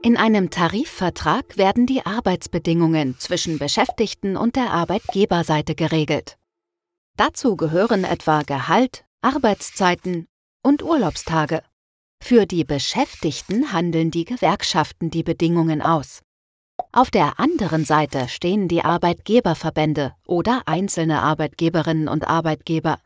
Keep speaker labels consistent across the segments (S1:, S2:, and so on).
S1: In einem Tarifvertrag werden die Arbeitsbedingungen zwischen Beschäftigten und der Arbeitgeberseite geregelt. Dazu gehören etwa Gehalt, Arbeitszeiten und Urlaubstage. Für die Beschäftigten handeln die Gewerkschaften die Bedingungen aus. Auf der anderen Seite stehen die Arbeitgeberverbände oder einzelne Arbeitgeberinnen und Arbeitgeber.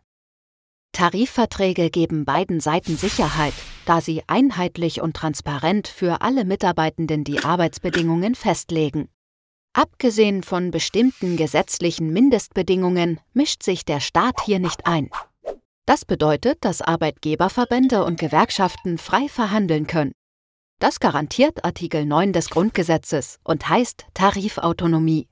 S1: Tarifverträge geben beiden Seiten Sicherheit, da sie einheitlich und transparent für alle Mitarbeitenden die Arbeitsbedingungen festlegen. Abgesehen von bestimmten gesetzlichen Mindestbedingungen mischt sich der Staat hier nicht ein. Das bedeutet, dass Arbeitgeberverbände und Gewerkschaften frei verhandeln können. Das garantiert Artikel 9 des Grundgesetzes und heißt Tarifautonomie.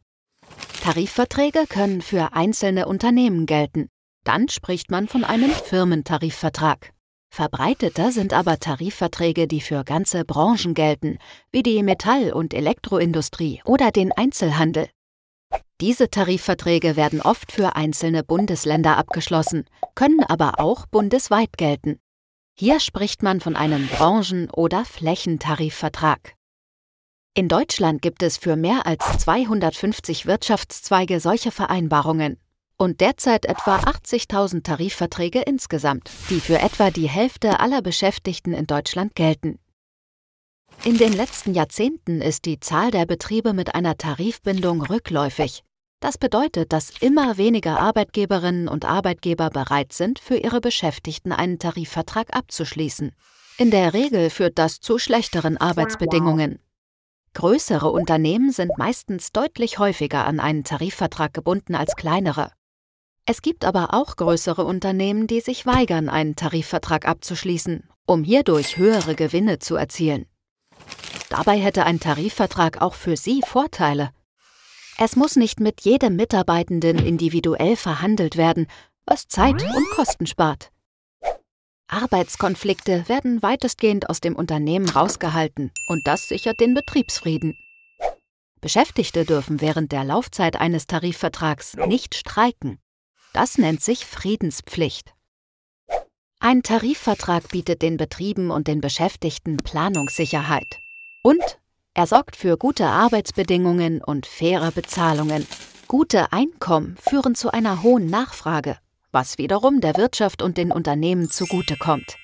S1: Tarifverträge können für einzelne Unternehmen gelten. Dann spricht man von einem Firmentarifvertrag. Verbreiteter sind aber Tarifverträge, die für ganze Branchen gelten, wie die Metall- und Elektroindustrie oder den Einzelhandel. Diese Tarifverträge werden oft für einzelne Bundesländer abgeschlossen, können aber auch bundesweit gelten. Hier spricht man von einem Branchen- oder Flächentarifvertrag. In Deutschland gibt es für mehr als 250 Wirtschaftszweige solche Vereinbarungen und derzeit etwa 80.000 Tarifverträge insgesamt, die für etwa die Hälfte aller Beschäftigten in Deutschland gelten. In den letzten Jahrzehnten ist die Zahl der Betriebe mit einer Tarifbindung rückläufig, das bedeutet, dass immer weniger Arbeitgeberinnen und Arbeitgeber bereit sind, für ihre Beschäftigten einen Tarifvertrag abzuschließen. In der Regel führt das zu schlechteren Arbeitsbedingungen. Größere Unternehmen sind meistens deutlich häufiger an einen Tarifvertrag gebunden als kleinere. Es gibt aber auch größere Unternehmen, die sich weigern, einen Tarifvertrag abzuschließen, um hierdurch höhere Gewinne zu erzielen. Dabei hätte ein Tarifvertrag auch für Sie Vorteile, es muss nicht mit jedem Mitarbeitenden individuell verhandelt werden, was Zeit und Kosten spart. Arbeitskonflikte werden weitestgehend aus dem Unternehmen rausgehalten und das sichert den Betriebsfrieden. Beschäftigte dürfen während der Laufzeit eines Tarifvertrags nicht streiken. Das nennt sich Friedenspflicht. Ein Tarifvertrag bietet den Betrieben und den Beschäftigten Planungssicherheit und er sorgt für gute Arbeitsbedingungen und faire Bezahlungen. Gute Einkommen führen zu einer hohen Nachfrage, was wiederum der Wirtschaft und den Unternehmen zugutekommt.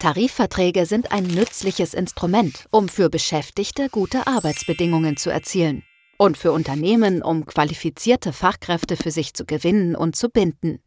S1: Tarifverträge sind ein nützliches Instrument, um für Beschäftigte gute Arbeitsbedingungen zu erzielen und für Unternehmen, um qualifizierte Fachkräfte für sich zu gewinnen und zu binden.